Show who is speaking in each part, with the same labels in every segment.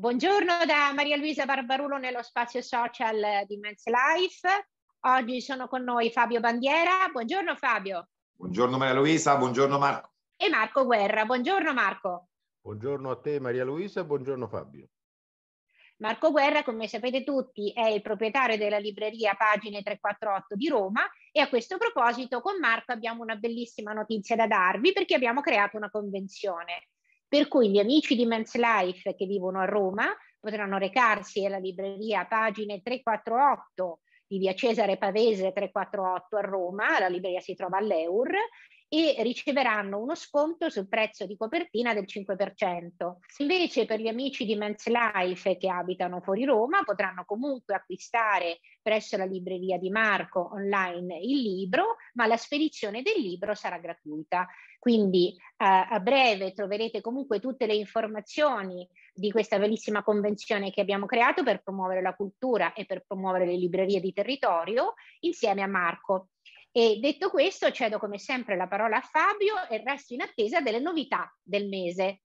Speaker 1: Buongiorno da Maria Luisa Barbarulo nello spazio social di Men's Life. Oggi sono con noi Fabio Bandiera. Buongiorno Fabio.
Speaker 2: Buongiorno Maria Luisa, buongiorno Marco.
Speaker 1: E Marco Guerra. Buongiorno Marco.
Speaker 2: Buongiorno a te Maria Luisa, buongiorno Fabio.
Speaker 1: Marco Guerra, come sapete tutti, è il proprietario della libreria Pagine 348 di Roma e a questo proposito con Marco abbiamo una bellissima notizia da darvi perché abbiamo creato una convenzione. Per cui gli amici di Men's Life che vivono a Roma potranno recarsi alla libreria pagine 348 di via Cesare Pavese 348 a Roma, la libreria si trova all'Eur, e riceveranno uno sconto sul prezzo di copertina del 5%. Invece per gli amici di Men's Life che abitano fuori Roma potranno comunque acquistare presso la libreria di Marco online il libro, ma la spedizione del libro sarà gratuita. Quindi eh, a breve troverete comunque tutte le informazioni di questa bellissima convenzione che abbiamo creato per promuovere la cultura e per promuovere le librerie di territorio insieme a Marco e detto questo, cedo come sempre la parola a Fabio e resto in attesa delle novità del mese.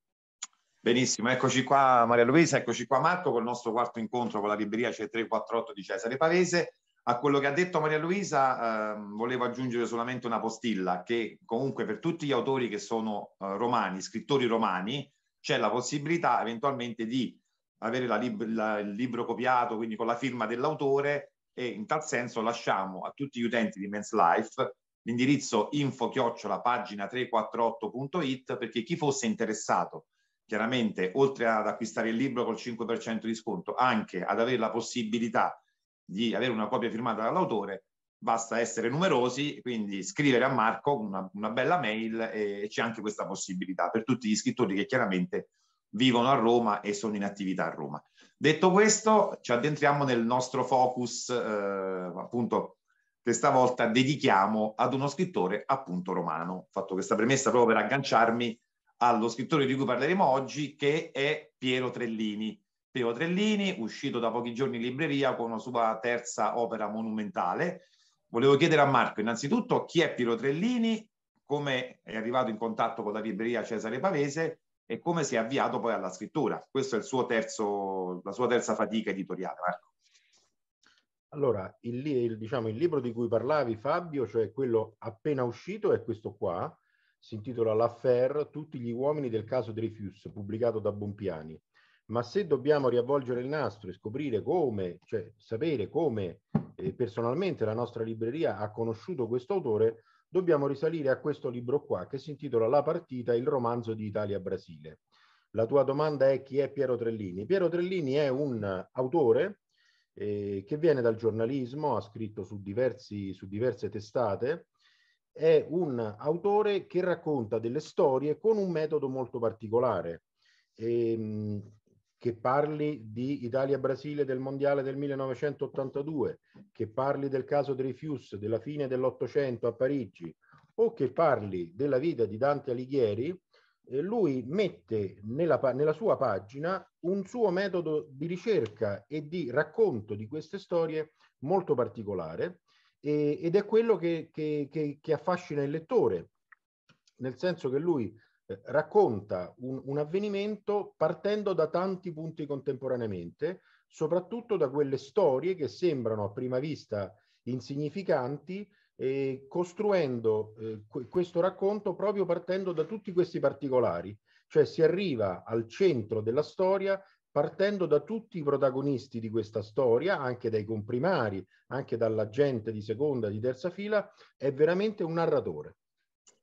Speaker 3: Benissimo, eccoci qua Maria Luisa, eccoci qua Marco con il nostro quarto incontro con la libreria C348 di Cesare Pavese. A quello che ha detto Maria Luisa eh, volevo aggiungere solamente una postilla che comunque per tutti gli autori che sono eh, romani, scrittori romani, c'è la possibilità eventualmente di avere la lib- la, il libro copiato, quindi con la firma dell'autore e in tal senso lasciamo a tutti gli utenti di Men's Life l'indirizzo info chiocciola pagina 348.it perché chi fosse interessato chiaramente oltre ad acquistare il libro col 5% di sconto anche ad avere la possibilità di avere una copia firmata dall'autore basta essere numerosi quindi scrivere a Marco una, una bella mail e c'è anche questa possibilità per tutti gli scrittori che chiaramente vivono a Roma e sono in attività a Roma. Detto questo, ci addentriamo nel nostro focus, eh, appunto, che stavolta dedichiamo ad uno scrittore appunto romano. Ho fatto questa premessa proprio per agganciarmi allo scrittore di cui parleremo oggi, che è Piero Trellini. Piero Trellini, uscito da pochi giorni in libreria con la sua terza opera monumentale. Volevo chiedere a Marco innanzitutto chi è Piero Trellini, come è arrivato in contatto con la libreria Cesare Pavese e come si è avviato poi alla scrittura. Questa è terzo, la sua terza fatica editoriale, Marco.
Speaker 2: Allora, il, il, diciamo, il, libro di cui parlavi Fabio, cioè quello appena uscito, è questo qua, si intitola L'Affaire, tutti gli uomini del caso Dreyfus, pubblicato da Bompiani. Ma se dobbiamo riavvolgere il nastro e scoprire come, cioè sapere come eh, personalmente la nostra libreria ha conosciuto questo autore, dobbiamo risalire a questo libro qua che si intitola La partita, il romanzo di Italia-Brasile. La tua domanda è chi è Piero Trellini? Piero Trellini è un autore eh, che viene dal giornalismo, ha scritto su, diversi, su diverse testate, è un autore che racconta delle storie con un metodo molto particolare. E, ehm, che parli di Italia-Brasile del Mondiale del 1982, che parli del caso Dreyfus della fine dell'Ottocento a Parigi o che parli della vita di Dante Alighieri, eh, lui mette nella, nella sua pagina un suo metodo di ricerca e di racconto di queste storie molto particolare eh, ed è quello che, che, che, che affascina il lettore, nel senso che lui eh, racconta un, un avvenimento partendo da tanti punti contemporaneamente, soprattutto da quelle storie che sembrano a prima vista insignificanti, eh, costruendo eh, questo racconto proprio partendo da tutti questi particolari, cioè si arriva al centro della storia partendo da tutti i protagonisti di questa storia, anche dai comprimari, anche dalla gente di seconda, di terza fila, è veramente un narratore.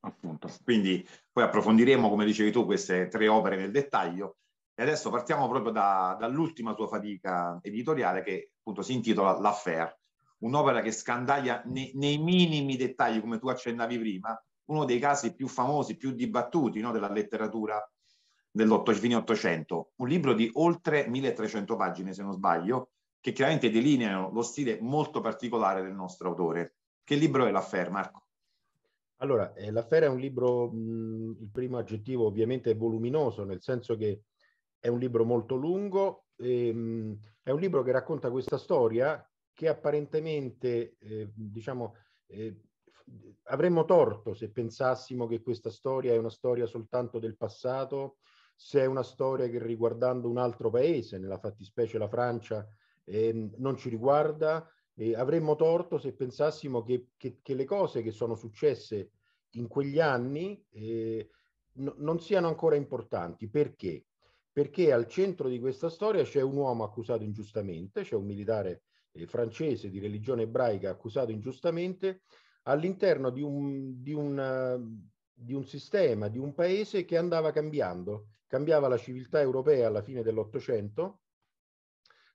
Speaker 3: Appunto. Quindi poi approfondiremo, come dicevi tu, queste tre opere nel dettaglio. E adesso partiamo proprio da, dall'ultima tua fatica editoriale che appunto si intitola L'Affair, un'opera che scandaglia ne, nei minimi dettagli, come tu accennavi prima, uno dei casi più famosi, più dibattuti no, della letteratura dell'Ottocento, un libro di oltre 1300 pagine, se non sbaglio, che chiaramente delineano lo stile molto particolare del nostro autore. Che libro è l'Affair, Marco?
Speaker 2: Allora, eh, La è un libro, mh, il primo aggettivo ovviamente è voluminoso, nel senso che è un libro molto lungo, e, ehm, mh, è un libro che racconta questa storia che apparentemente, eh, diciamo, eh, avremmo torto se pensassimo che questa storia è una storia soltanto del passato, se è una storia che riguardando un altro paese, nella fattispecie la Francia, eh, non ci riguarda, eh, avremmo torto se pensassimo che, che, che, le cose che sono successe in quegli anni eh, no, non siano ancora importanti. Perché? Perché al centro di questa storia c'è un uomo accusato ingiustamente, c'è un militare eh, francese di religione ebraica accusato ingiustamente all'interno di un, di, una, di un sistema, di un paese che andava cambiando, cambiava la civiltà europea alla fine dell'Ottocento,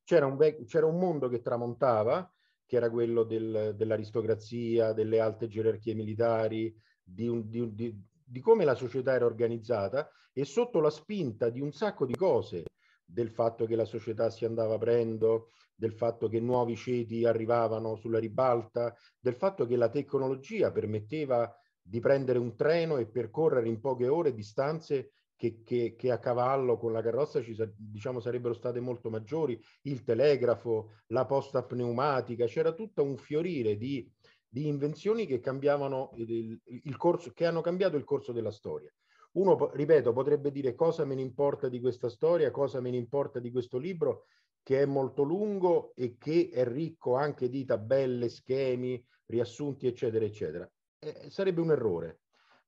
Speaker 2: c'era un, vec- c'era un mondo che tramontava, che era quello del, dell'aristocrazia, delle alte gerarchie militari, di, un, di, di, di, come la società era organizzata e sotto la spinta di un sacco di cose, del fatto che la società si andava aprendo, del fatto che nuovi ceti arrivavano sulla ribalta, del fatto che la tecnologia permetteva di prendere un treno e percorrere in poche ore distanze che, che, che, a cavallo con la carrozza ci diciamo, sarebbero state molto maggiori, il telegrafo, la posta pneumatica, c'era tutto un fiorire di, di invenzioni che, cambiavano il, il corso, che hanno cambiato il corso della storia. Uno, ripeto, potrebbe dire cosa me ne importa di questa storia, cosa me ne importa di questo libro, che è molto lungo e che è ricco anche di tabelle, schemi, riassunti, eccetera, eccetera. Eh, sarebbe un errore,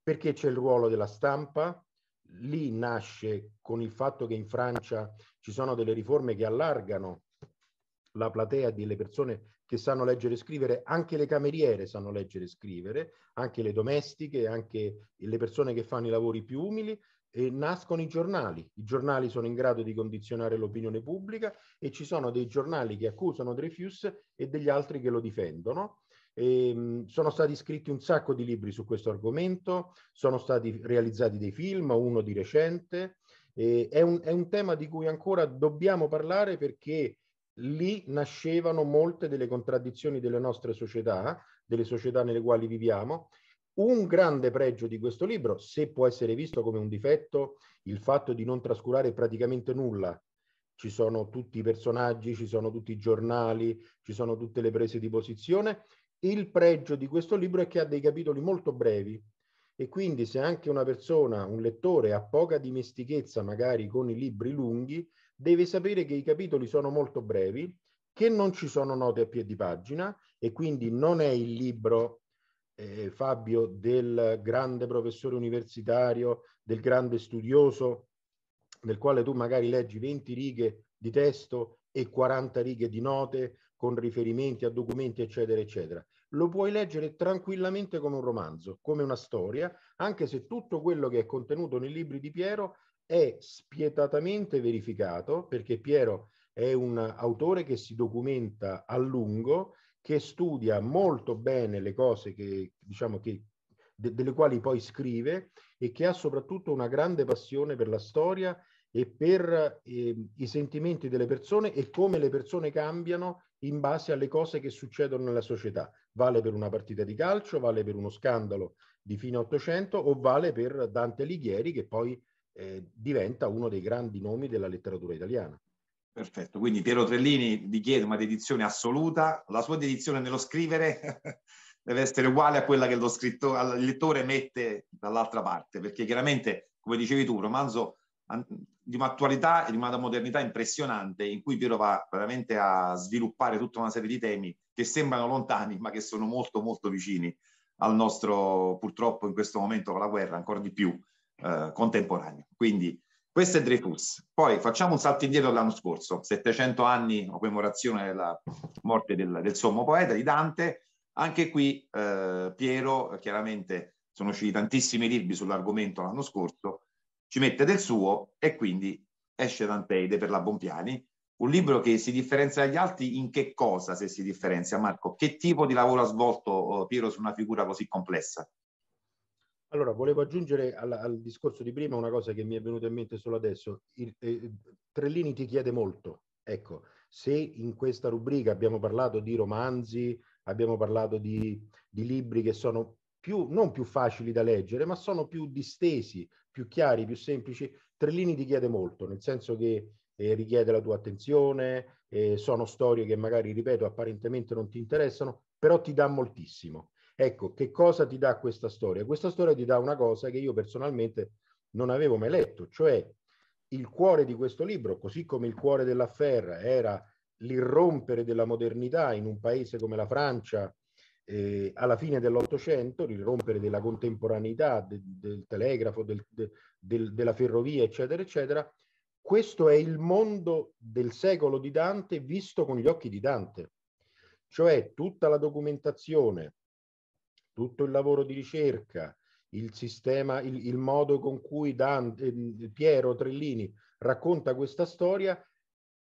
Speaker 2: perché c'è il ruolo della stampa, lì nasce con il fatto che in Francia ci sono delle riforme che allargano la platea delle persone che sanno leggere e scrivere, anche le cameriere sanno leggere e scrivere, anche le domestiche, anche le persone che fanno i lavori più umili e nascono i giornali. I giornali sono in grado di condizionare l'opinione pubblica e ci sono dei giornali che accusano Dreyfus e degli altri che lo difendono e, ehm, sono stati scritti un sacco di libri su questo argomento, sono stati realizzati dei film, uno di recente. È un, è, un, tema di cui ancora dobbiamo parlare perché lì nascevano molte delle contraddizioni delle nostre società, delle società nelle quali viviamo. Un grande pregio di questo libro, se può essere visto come un difetto, il fatto di non trascurare praticamente nulla ci sono tutti i personaggi, ci sono tutti i giornali, ci sono tutte le prese di posizione il pregio di questo libro è che ha dei capitoli molto brevi e quindi se anche una persona, un lettore, ha poca dimestichezza magari con i libri lunghi, deve sapere che i capitoli sono molto brevi, che non ci sono note a piedi pagina e quindi non è il libro eh, Fabio del grande professore universitario, del grande studioso, nel quale tu magari leggi 20 righe di testo e 40 righe di note con riferimenti a documenti, eccetera, eccetera lo puoi leggere tranquillamente come un romanzo, come una storia, anche se tutto quello che è contenuto nei libri di Piero è spietatamente verificato, perché Piero è un autore che si documenta a lungo, che studia molto bene le cose che, diciamo, che, de, delle quali poi scrive e che ha soprattutto una grande passione per la storia e per eh, i sentimenti delle persone e come le persone cambiano in base alle cose che succedono nella società vale per una partita di calcio, vale per uno scandalo di fine 800 o vale per Dante Alighieri che poi eh, diventa uno dei grandi nomi della letteratura italiana. Perfetto,
Speaker 3: quindi Piero Trellini vi chiede una dedizione assoluta, la sua dedizione nello scrivere deve essere uguale a quella che lo scrittore, il lettore mette dall'altra parte, perché chiaramente, come dicevi tu, un romanzo di un'attualità e di una modernità impressionante in cui Piero va veramente a sviluppare tutta una serie di temi che sembrano lontani ma che sono molto molto vicini al nostro purtroppo in questo momento con la guerra ancora di più eh, contemporaneo. Quindi questo è Dreyfus. Poi facciamo un salto indietro all'anno scorso, 700 anni o commemorazione della morte del, del, sommo poeta di Dante. Anche qui eh, Piero, chiaramente sono usciti tantissimi libri sull'argomento l'anno scorso, ci mette del suo e quindi esce Vanteide per la Bompiani, un libro che si differenzia dagli altri in che cosa, se si differenzia Marco? Che tipo di lavoro ha svolto eh, Piero su una figura così complessa?
Speaker 2: Allora, volevo aggiungere al, al discorso di prima una cosa che mi è venuta in mente solo adesso. Il, eh, Trellini ti chiede molto. Ecco, se in questa rubrica abbiamo parlato di romanzi, abbiamo parlato di, di libri che sono più, non più facili da leggere, ma sono più distesi, più chiari, più semplici. Trellini ti chiede molto, nel senso che eh, richiede la tua attenzione, eh, sono storie che magari, ripeto, apparentemente non ti interessano, però ti dà moltissimo. Ecco, che cosa ti dà questa storia? Questa storia ti dà una cosa che io personalmente non avevo mai letto, cioè il cuore di questo libro, così come il cuore della Ferra era l'irrompere della modernità in un paese come la Francia, eh, alla fine dell'Ottocento, il rompere della contemporaneità de, del telegrafo, del, de, del, della ferrovia, eccetera, eccetera, questo è il mondo del secolo di Dante visto con gli occhi di Dante, cioè tutta la documentazione, tutto il lavoro di ricerca, il sistema, il, il modo con cui Dante, eh, Piero Trellini racconta questa storia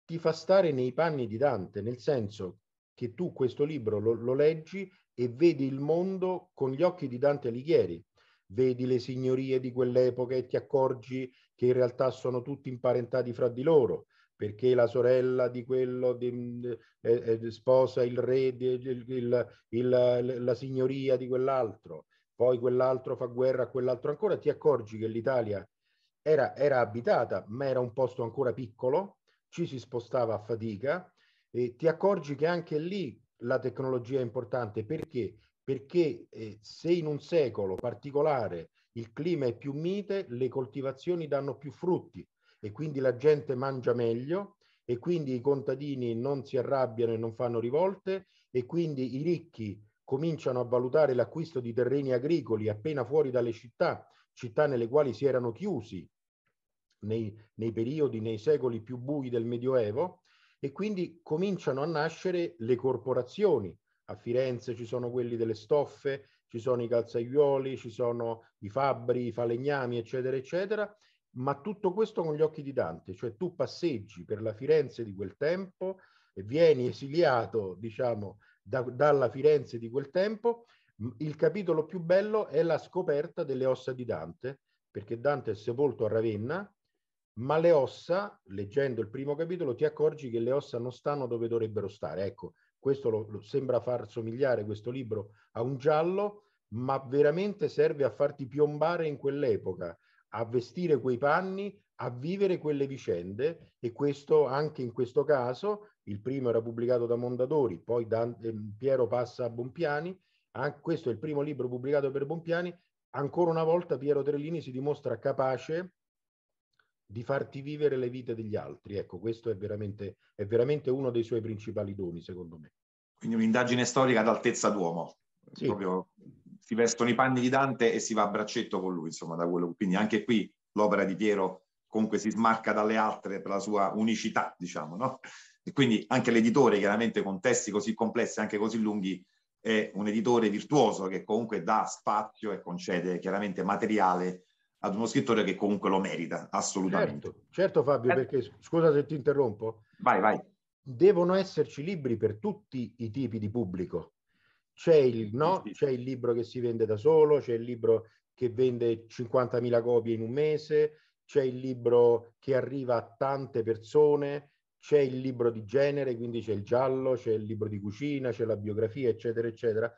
Speaker 2: ti fa stare nei panni di Dante, nel senso che tu questo libro lo, lo leggi e vedi il mondo con gli occhi di Dante Alighieri, vedi le signorie di quell'epoca e ti accorgi che in realtà sono tutti imparentati fra di loro, perché la sorella di quello di, eh, eh, sposa il re, di, il, il, il, la signoria di quell'altro, poi quell'altro fa guerra a quell'altro ancora, ti accorgi che l'Italia era, era abitata, ma era un posto ancora piccolo, ci si spostava a fatica e ti accorgi che anche lì la tecnologia è importante perché? Perché eh, se in un secolo particolare il clima è più mite, le coltivazioni danno più frutti e quindi la gente mangia meglio e quindi i contadini non si arrabbiano e non fanno rivolte e quindi i ricchi cominciano a valutare l'acquisto di terreni agricoli appena fuori dalle città, città nelle quali si erano chiusi nei, nei periodi, nei secoli più bui del Medioevo, e quindi cominciano a nascere le corporazioni. A Firenze ci sono quelli delle stoffe, ci sono i calzaiuoli, ci sono i fabbri, i falegnami, eccetera, eccetera, ma tutto questo con gli occhi di Dante, cioè tu passeggi per la Firenze di quel tempo e vieni esiliato, diciamo, da, dalla Firenze di quel tempo. Il capitolo più bello è la scoperta delle ossa di Dante, perché Dante è sepolto a Ravenna, ma le ossa, leggendo il primo capitolo, ti accorgi che le ossa non stanno dove dovrebbero stare. Ecco, questo lo, lo sembra far somigliare questo libro a un giallo, ma veramente serve a farti piombare in quell'epoca, a vestire quei panni, a vivere quelle vicende e questo anche in questo caso, il primo era pubblicato da Mondadori, poi da, eh, Piero passa a Bompiani, anche, questo è il primo libro pubblicato per Bompiani, ancora una volta Piero Trellini si dimostra capace di farti vivere le vite degli altri. Ecco, questo è veramente, è veramente uno dei suoi principali doni, secondo me.
Speaker 3: Quindi un'indagine storica ad altezza d'uomo. Sì. Proprio si vestono i panni di Dante e si va a braccetto con lui, insomma, da quello. Quindi anche qui l'opera di Piero comunque si smarca dalle altre per la sua unicità, diciamo, no? E quindi anche l'editore, chiaramente con testi così complessi, anche così lunghi, è un editore virtuoso che comunque dà spazio e concede chiaramente materiale ad uno scrittore che comunque lo merita, assolutamente.
Speaker 2: Certo, certo Fabio, eh. perché scusa se ti interrompo. Vai, vai. Devono esserci libri per tutti i tipi di pubblico. C'è il, no, c'è il libro che si vende da solo, c'è il libro che vende 50.000 copie in un mese, c'è il libro che arriva a tante persone, c'è il libro di genere, quindi c'è il giallo, c'è il libro di cucina, c'è la biografia, eccetera, eccetera.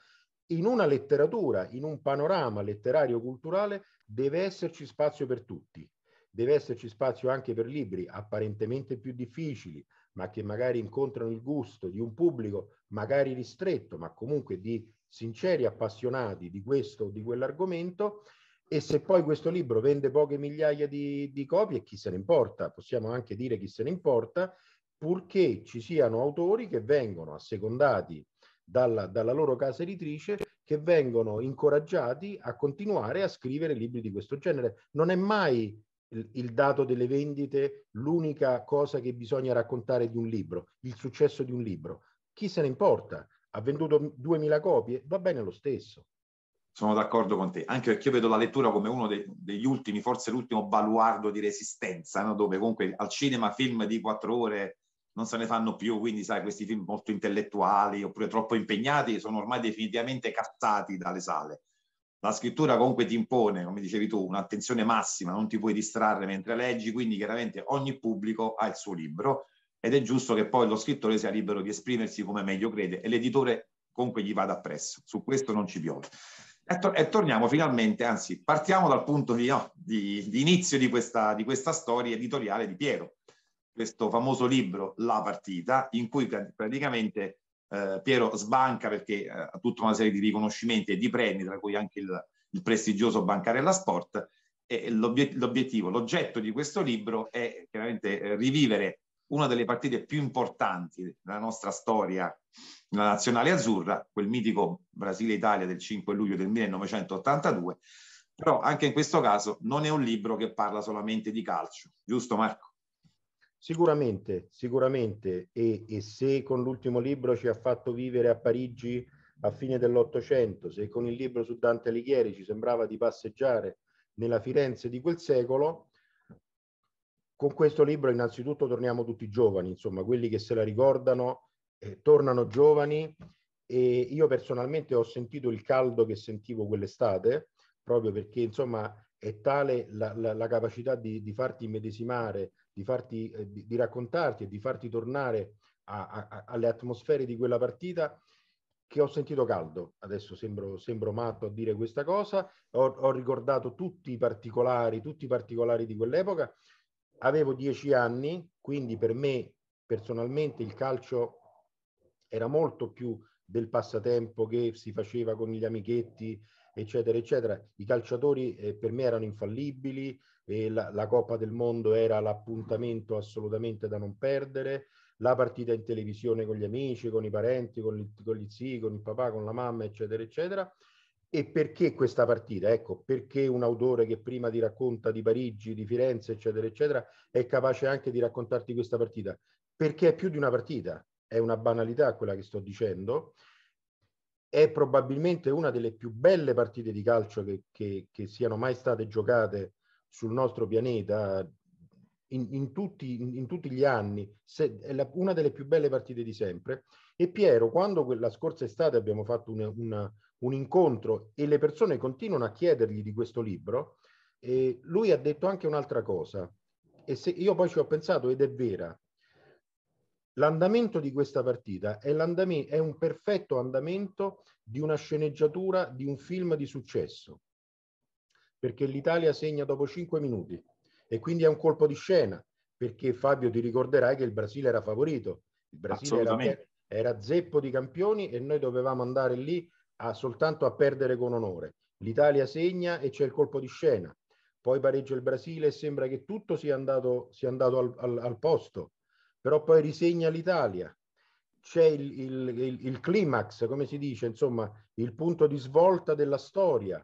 Speaker 2: In una letteratura, in un panorama letterario-culturale deve esserci spazio per tutti, deve esserci spazio anche per libri apparentemente più difficili, ma che magari incontrano il gusto di un pubblico magari ristretto, ma comunque di sinceri appassionati di questo o di quell'argomento. E se poi questo libro vende poche migliaia di, di copie, chi se ne importa? Possiamo anche dire chi se ne importa, purché ci siano autori che vengono assecondati dalla, dalla loro casa editrice che vengono incoraggiati a continuare a scrivere libri di questo genere. Non è mai il dato delle vendite l'unica cosa che bisogna raccontare di un libro, il successo di un libro. Chi se ne importa? Ha venduto 2000 copie, va bene lo stesso.
Speaker 3: Sono d'accordo con te, anche perché io vedo la lettura come uno dei, degli ultimi, forse l'ultimo baluardo di resistenza, no? dove comunque al cinema film di quattro ore non se ne fanno più, quindi sai, questi film molto intellettuali oppure troppo impegnati sono ormai definitivamente cazzati dalle sale. La scrittura comunque ti impone, come dicevi tu, un'attenzione massima, non ti puoi distrarre mentre leggi, quindi chiaramente ogni pubblico ha il suo libro ed è giusto che poi lo scrittore sia libero di esprimersi come meglio crede e l'editore comunque gli vada appresso, su questo non ci piove. E, to- e, torniamo finalmente, anzi partiamo dal punto di, no, di, di inizio di questa, di questa storia editoriale di Piero questo famoso libro La partita, in cui praticamente eh, Piero sbanca perché eh, ha tutta una serie di riconoscimenti e di premi, tra cui anche il, il prestigioso Bancarella Sport. E l'obiettivo, l'oggetto di questo libro è chiaramente eh, rivivere una delle partite più importanti della nostra storia nella nazionale azzurra, quel mitico Brasile-Italia del 5 luglio del 1982. Però anche in questo caso non è un libro che parla solamente di calcio, giusto Marco?
Speaker 2: Sicuramente, sicuramente, e, e, se con l'ultimo libro ci ha fatto vivere a Parigi a fine dell'Ottocento, se con il libro su Dante Alighieri ci sembrava di passeggiare nella Firenze di quel secolo, con questo libro innanzitutto torniamo tutti giovani, insomma, quelli che se la ricordano eh, tornano giovani e io personalmente ho sentito il caldo che sentivo quell'estate, proprio perché insomma è tale la, la, la capacità di, di farti immedesimare di, farti, eh, di, di raccontarti e di farti tornare a, a, alle atmosfere di quella partita che ho sentito caldo. Adesso sembro, sembro matto a dire questa cosa, ho, ho ricordato tutti i particolari, tutti i particolari di quell'epoca. Avevo dieci anni, quindi per me personalmente il calcio era molto più del passatempo che si faceva con gli amichetti, eccetera, eccetera. I calciatori eh, per me erano infallibili, eh, la, la, Coppa del Mondo era l'appuntamento assolutamente da non perdere, la partita in televisione con gli amici, con i parenti, con, gli, con gli zii, con il papà, con la mamma, eccetera, eccetera. E perché questa partita? Ecco, perché un autore che prima ti racconta di Parigi, di Firenze, eccetera, eccetera, è capace anche di raccontarti questa partita? Perché è più di una partita, è una banalità quella che sto dicendo, è probabilmente una delle più belle partite di calcio che, che, che siano mai state giocate sul nostro pianeta in, in, tutti, in, in tutti, gli anni, Se, è la, una delle più belle partite di sempre. E Piero, quando la scorsa estate abbiamo fatto una, una, un incontro e le persone continuano a chiedergli di questo libro, eh, lui ha detto anche un'altra cosa, e se, io poi ci ho pensato ed è vera, L'andamento di questa partita è, è un perfetto andamento di una sceneggiatura di un film di successo, perché l'Italia segna dopo cinque minuti e quindi è un colpo di scena, perché Fabio ti ricorderai che il Brasile era favorito, il Brasile era, era zeppo di campioni e noi dovevamo andare lì a, soltanto a perdere con onore. L'Italia segna e c'è il colpo di scena, poi pareggia il Brasile e sembra che tutto sia andato, sia andato al, al, al posto però poi risegna l'Italia. C'è il, il, il, il climax, come si dice, insomma, il punto di svolta della storia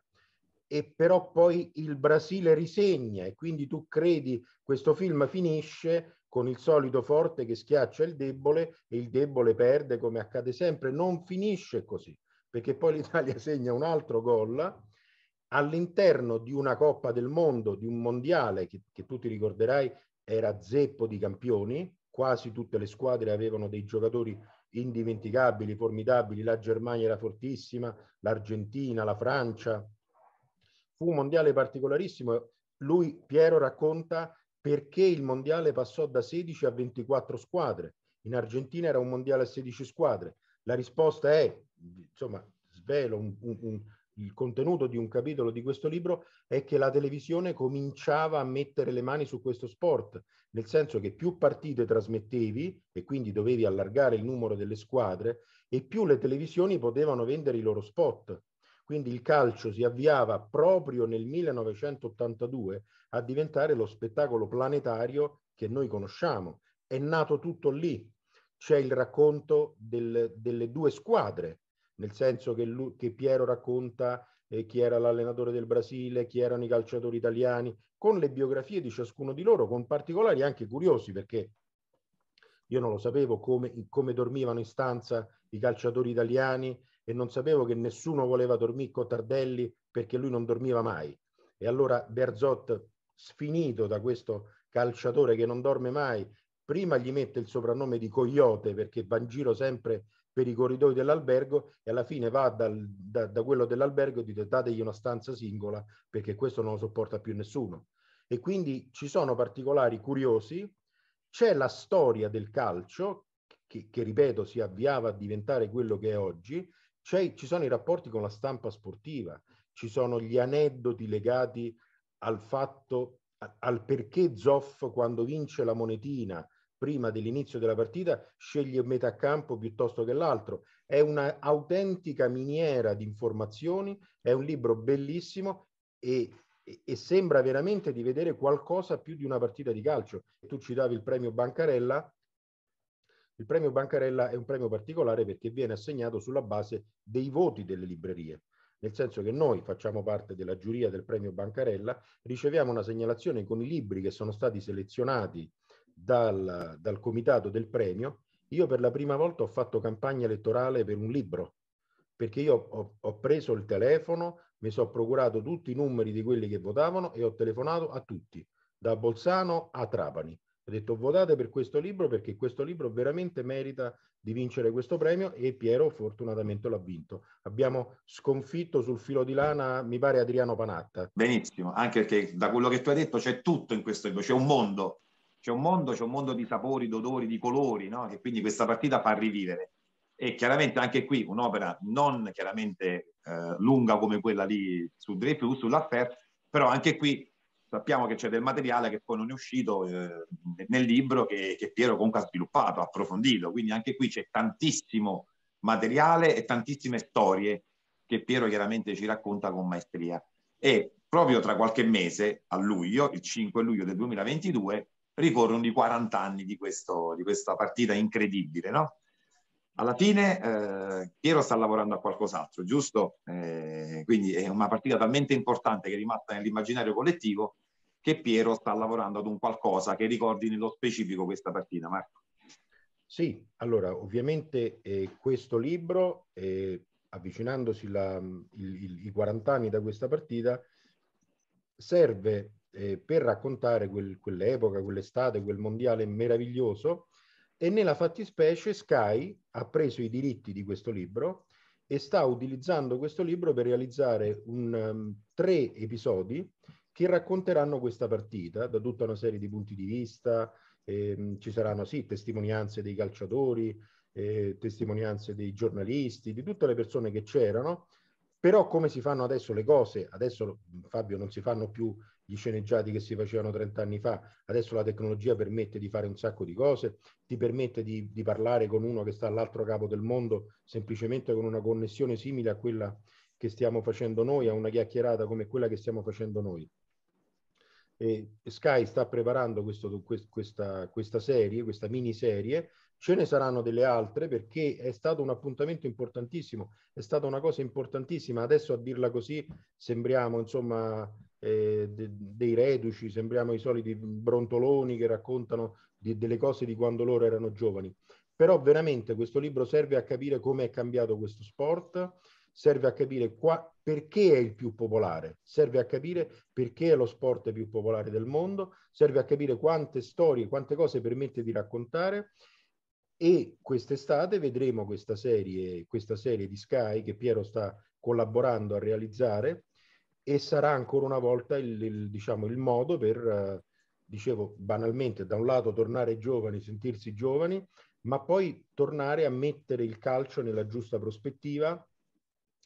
Speaker 2: e però poi il Brasile risegna e quindi tu credi questo film finisce con il solito forte che schiaccia il debole e il debole perde come accade sempre, non finisce così perché poi l'Italia segna un altro gol all'interno di una Coppa del Mondo, di un mondiale che, che tu ti ricorderai era zeppo di campioni quasi tutte le squadre avevano dei giocatori indimenticabili, formidabili, la Germania era fortissima, l'Argentina, la Francia. Fu un mondiale particolarissimo. Lui, Piero, racconta perché il mondiale passò da 16 a 24 squadre. In Argentina era un mondiale a 16 squadre. La risposta è, insomma, svelo un, un, il contenuto di un capitolo di questo libro è che la televisione cominciava a mettere le mani su questo sport, nel senso che più partite trasmettevi e quindi dovevi allargare il numero delle squadre e più le televisioni potevano vendere i loro spot. Quindi il calcio si avviava proprio nel 1982 a diventare lo spettacolo planetario che noi conosciamo. È nato tutto lì. C'è il racconto del, delle due squadre nel senso che, lui, che Piero racconta eh, chi era l'allenatore del Brasile, chi erano i calciatori italiani, con le biografie di ciascuno di loro, con particolari anche curiosi, perché io non lo sapevo come, come dormivano in stanza i calciatori italiani e non sapevo che nessuno voleva dormire con Tardelli perché lui non dormiva mai. E allora Berzot, sfinito da questo calciatore che non dorme mai, prima gli mette il soprannome di Coyote perché va in giro sempre per i corridoi dell'albergo e alla fine va dal, da, da, quello dell'albergo e dice dategli una stanza singola perché questo non lo sopporta più nessuno. E quindi ci sono particolari curiosi, c'è la storia del calcio che, che ripeto si avviava a diventare quello che è oggi, ci sono i rapporti con la stampa sportiva, ci sono gli aneddoti legati al fatto, al perché Zoff quando vince la monetina prima dell'inizio della partita sceglie metà campo piuttosto che l'altro. È un'autentica miniera di informazioni, è un libro bellissimo e, e, sembra veramente di vedere qualcosa più di una partita di calcio. Tu citavi il premio Bancarella. Il premio Bancarella è un premio particolare perché viene assegnato sulla base dei voti delle librerie nel senso che noi facciamo parte della giuria del premio Bancarella, riceviamo una segnalazione con i libri che sono stati selezionati dal, dal comitato del premio, io per la prima volta ho fatto campagna elettorale per un libro, perché io ho, ho preso il telefono, mi sono procurato tutti i numeri di quelli che votavano e ho telefonato a tutti, da Bolzano a Trapani. Ho detto votate per questo libro perché questo libro veramente merita di vincere questo premio e Piero fortunatamente l'ha vinto. Abbiamo sconfitto sul filo di lana, mi pare, Adriano Panatta.
Speaker 3: Benissimo, anche perché da quello che tu hai detto c'è tutto in questo libro, c'è un mondo c'è un mondo, c'è un mondo di sapori, d'odori, di colori, no? che quindi questa partita fa rivivere. E chiaramente anche qui un'opera non chiaramente eh, lunga come quella lì su Dreyfus, sull'affair, però anche qui sappiamo che c'è del materiale che poi non è uscito eh, nel libro che, che, Piero comunque ha sviluppato, approfondito, quindi anche qui c'è tantissimo materiale e tantissime storie che Piero chiaramente ci racconta con maestria. E proprio tra qualche mese, a luglio, il 5 luglio del 2022, ricorrono i 40 anni di, questo, di, questa partita incredibile, no? Alla fine eh, Piero sta lavorando a qualcos'altro, giusto? Eh, quindi è una partita talmente importante che è rimasta nell'immaginario collettivo che Piero sta lavorando ad un qualcosa che ricordi nello specifico questa partita, Marco.
Speaker 2: Sì, allora ovviamente eh, questo libro, eh, avvicinandosi la, il, il, i 40 anni da questa partita, serve eh, per raccontare quel, quell'epoca, quell'estate, quel mondiale meraviglioso e nella fattispecie Sky ha preso i diritti di questo libro e sta utilizzando questo libro per realizzare un, um, tre episodi che racconteranno questa partita da tutta una serie di punti di vista. Ehm, ci saranno sì testimonianze dei calciatori, eh, testimonianze dei giornalisti, di tutte le persone che c'erano, però come si fanno adesso le cose, adesso Fabio non si fanno più gli sceneggiati che si facevano 30 anni fa. Adesso la tecnologia permette di fare un sacco di cose, ti permette di, di parlare con uno che sta all'altro capo del mondo semplicemente con una connessione simile a quella che stiamo facendo noi, a una chiacchierata come quella che stiamo facendo noi. E Sky sta preparando questo, questa, questa serie, questa miniserie, ce ne saranno delle altre perché è stato un appuntamento importantissimo, è stata una cosa importantissima. Adesso a dirla così sembriamo insomma eh, de, dei reduci, sembriamo i soliti brontoloni che raccontano di, delle cose di quando loro erano giovani. Però veramente questo libro serve a capire come è cambiato questo sport, serve a capire qua, perché è il più popolare, serve a capire perché è lo sport più popolare del mondo, serve a capire quante storie, quante cose permette di raccontare e quest'estate vedremo questa serie, questa serie di Sky che Piero sta collaborando a realizzare, e sarà ancora una volta il, il, diciamo, il modo per, eh, dicevo banalmente, da un lato tornare giovani, sentirsi giovani, ma poi tornare a mettere il calcio nella giusta prospettiva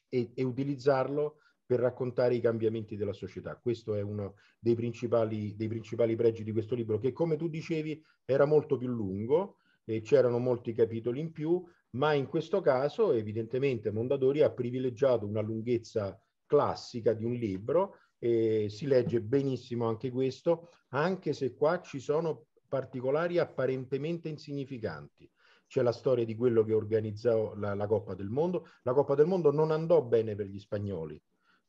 Speaker 2: e, e utilizzarlo per raccontare i cambiamenti della società. Questo è uno dei principali, dei principali pregi di questo libro, che come tu dicevi era molto più lungo e c'erano molti capitoli in più, ma in questo caso evidentemente Mondadori ha privilegiato una lunghezza classica di un libro, eh, si legge benissimo anche questo, anche se qua ci sono particolari apparentemente insignificanti. C'è la storia di quello che organizzò la, la Coppa del Mondo. La Coppa del Mondo non andò bene per gli spagnoli,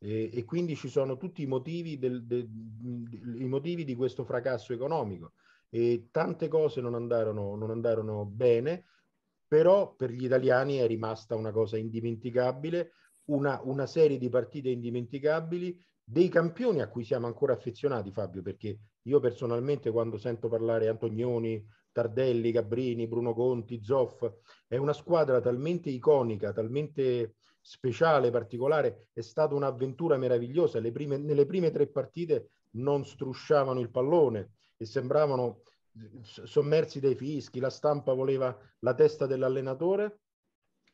Speaker 2: e quindi ci sono tutti i motivi, del, de, i motivi, di questo fracasso economico e tante cose non andarono, non andarono bene, però per gli italiani è rimasta una cosa indimenticabile una, una serie di partite indimenticabili, dei campioni a cui siamo ancora affezionati, Fabio, perché io personalmente quando sento parlare Antonioni, Tardelli, Gabrini, Bruno Conti, Zoff, è una squadra talmente iconica, talmente speciale, particolare, è stata un'avventura meravigliosa. Prime, nelle prime tre partite non strusciavano il pallone e sembravano sommersi dai fischi, la stampa voleva la testa dell'allenatore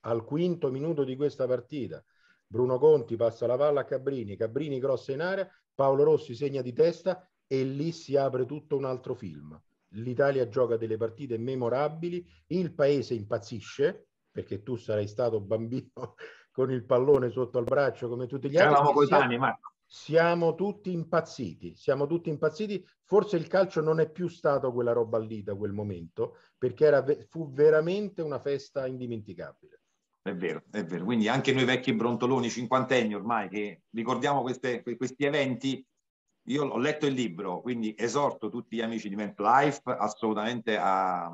Speaker 2: al quinto minuto di questa partita Bruno Conti passa la palla a Cabrini, Cabrini crossa in area, Paolo Rossi segna di testa e lì si apre tutto un altro film. L'Italia gioca delle partite memorabili, il paese impazzisce, perché tu sarai stato bambino con il pallone sotto al braccio come tutti gli altri. Siamo, anni, Marco. siamo tutti impazziti, siamo tutti impazziti. Forse il calcio non è più stato quella roba lì da quel momento, perché era, fu veramente una festa indimenticabile.
Speaker 3: È vero, è vero. Quindi anche noi vecchi brontoloni, cinquantenni ormai, che ricordiamo queste, questi eventi, io ho letto il libro, quindi esorto tutti gli amici di Ment Life assolutamente a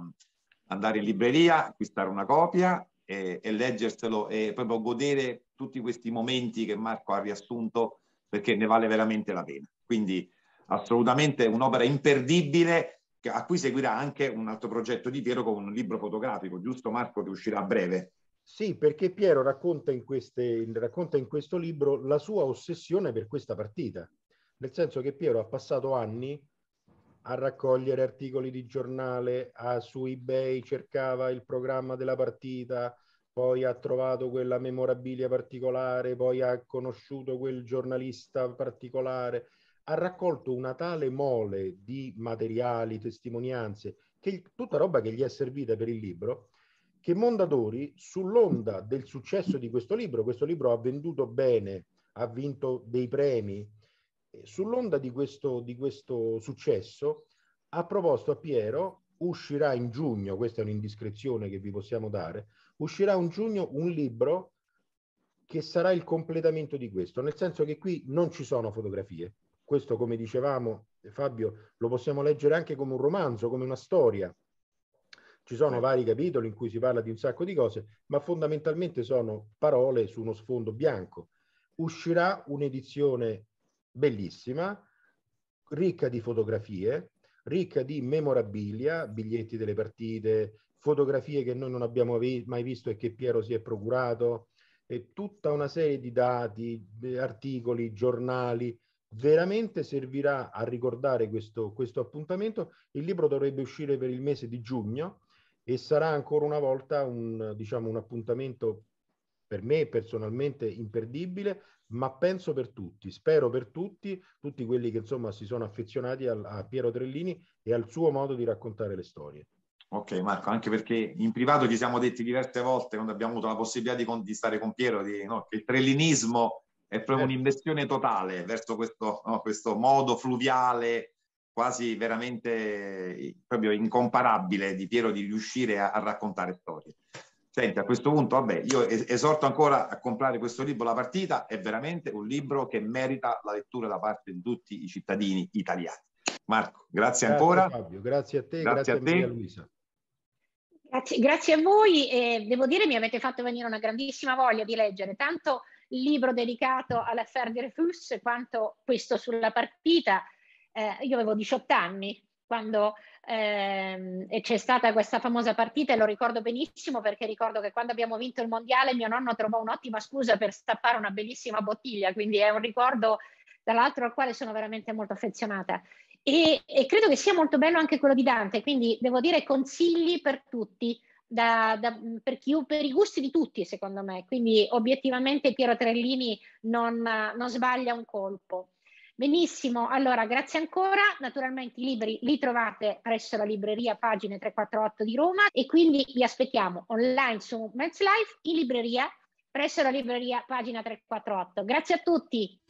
Speaker 3: andare in libreria, acquistare una copia e, e leggerselo e proprio godere tutti questi momenti che Marco ha riassunto perché ne vale veramente la pena. Quindi assolutamente un'opera imperdibile a cui seguirà anche un altro progetto di Piero con un libro fotografico, giusto Marco, che uscirà a breve.
Speaker 2: Sì, perché Piero racconta in, queste, racconta in questo libro la sua ossessione per questa partita, nel senso che Piero ha passato anni a raccogliere articoli di giornale, a, su eBay cercava il programma della partita, poi ha trovato quella memorabilia particolare, poi ha conosciuto quel giornalista particolare, ha raccolto una tale mole di materiali, testimonianze, che tutta roba che gli è servita per il libro, che Mondadori, sull'onda del successo di questo libro, questo libro ha venduto bene, ha vinto dei premi, eh, sull'onda di questo, di questo successo ha proposto a Piero, uscirà in giugno, questa è un'indiscrezione che vi possiamo dare, uscirà in giugno un libro che sarà il completamento di questo, nel senso che qui non ci sono fotografie. Questo, come dicevamo, eh, Fabio, lo possiamo leggere anche come un romanzo, come una storia, ci sono vari capitoli in cui si parla di un sacco di cose, ma fondamentalmente sono parole su uno sfondo bianco. Uscirà un'edizione bellissima, ricca di fotografie, ricca di memorabilia, biglietti delle partite, fotografie che noi non abbiamo mai visto e che Piero si è procurato, e tutta una serie di dati, articoli, giornali, veramente servirà a ricordare questo, questo, appuntamento. Il libro dovrebbe uscire per il mese di giugno, e sarà ancora una volta un, diciamo, un appuntamento per me personalmente imperdibile, ma penso per tutti, spero per tutti, tutti quelli che insomma si sono affezionati al, a Piero Trellini e al suo modo di raccontare le storie.
Speaker 3: Ok Marco, anche perché in privato ci siamo detti diverse volte quando abbiamo avuto la possibilità di, di stare con Piero di, no, che il trellinismo è proprio eh. un'inversione totale verso questo, no, questo modo fluviale quasi veramente eh, proprio incomparabile di Piero di riuscire a, a raccontare storie. Senti, a questo punto, vabbè, io esorto ancora a comprare questo libro, La partita è veramente un libro che merita la lettura da parte di tutti i cittadini italiani. Marco, grazie, grazie ancora.
Speaker 2: Fabio, grazie a te, grazie, grazie a, te. Maria Luisa.
Speaker 1: Grazie, grazie a voi e devo dire mi avete fatto venire una grandissima voglia di leggere tanto il libro dedicato all'affaire di Refus quanto questo sulla partita eh, io avevo 18 anni quando ehm, c'è stata questa famosa partita e lo ricordo benissimo perché ricordo che quando abbiamo vinto il mondiale mio nonno trovò un'ottima scusa per stappare una bellissima bottiglia, quindi è un ricordo dall'altro al quale sono veramente molto affezionata. E, e, credo che sia molto bello anche quello di Dante, quindi devo dire consigli per tutti, da, da, per, chi, per, i gusti di tutti secondo me, quindi obiettivamente Piero Trellini non, non sbaglia un colpo. Benissimo, allora grazie ancora. Naturalmente i libri li trovate presso la libreria pagine 348 di Roma e quindi vi aspettiamo online su Life in libreria presso la libreria pagina 348. Grazie a tutti.